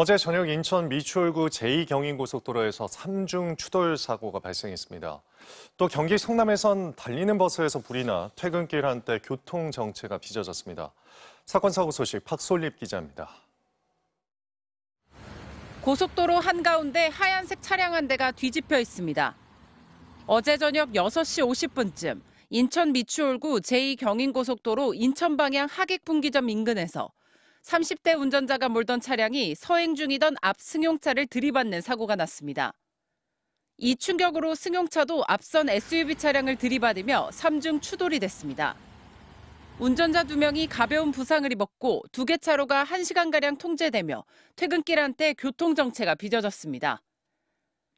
어제 저녁 인천 미추홀구 제2경인고속도로에서 3중 추돌 사고가 발생했습니다. 또 경기 성남에선 달리는 버스에서 불이 나 퇴근길 한때 교통 정체가 빚어졌습니다. 사건 사고 소식 박솔립 기자입니다. 고속도로 한가운데 하얀색 차량 한 대가 뒤집혀 있습니다. 어제 저녁 6시 50분쯤 인천 미추홀구 제2경인고속도로 인천 방향 하객분기점 인근에서 30대 운전자가 몰던 차량이 서행 중이던 앞 승용차를 들이받는 사고가 났습니다. 이 충격으로 승용차도 앞선 SUV 차량을 들이받으며 3중 추돌이 됐습니다. 운전자 2명이 가벼운 부상을 입었고 두 개 차로가 1시간가량 통제되며 퇴근길 한때 교통정체가 빚어졌습니다.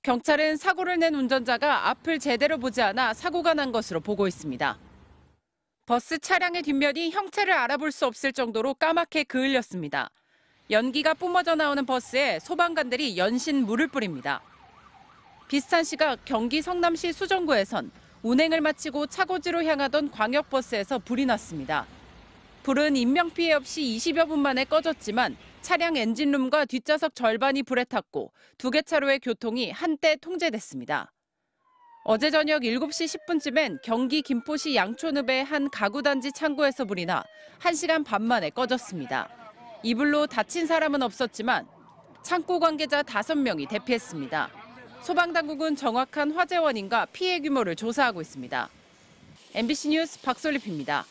경찰은 사고를 낸 운전자가 앞을 제대로 보지 않아 사고가 난 것으로 보고 있습니다. 버스 차량의 뒷면이 형체를 알아볼 수 없을 정도로 까맣게 그을렸습니다. 연기가 뿜어져 나오는 버스에 소방관들이 연신 물을 뿌립니다. 비슷한 시각 경기 성남시 수정구에선 운행을 마치고 차고지로 향하던 광역버스에서 불이 났습니다. 불은 인명피해 없이 20여 분 만에 꺼졌지만 차량 엔진룸과 뒷좌석 절반이 불에 탔고 두 개 차로의 교통이 한때 통제됐습니다. 어제 저녁 7시 10분쯤엔 경기 김포시 양촌읍의 한 가구단지 창고에서 불이 나 1시간 반 만에 꺼졌습니다. 이 불로 다친 사람은 없었지만 창고 관계자 5명이 대피했습니다. 소방당국은 정확한 화재 원인과 피해 규모를 조사하고 있습니다. MBC 뉴스 박솔립입니다.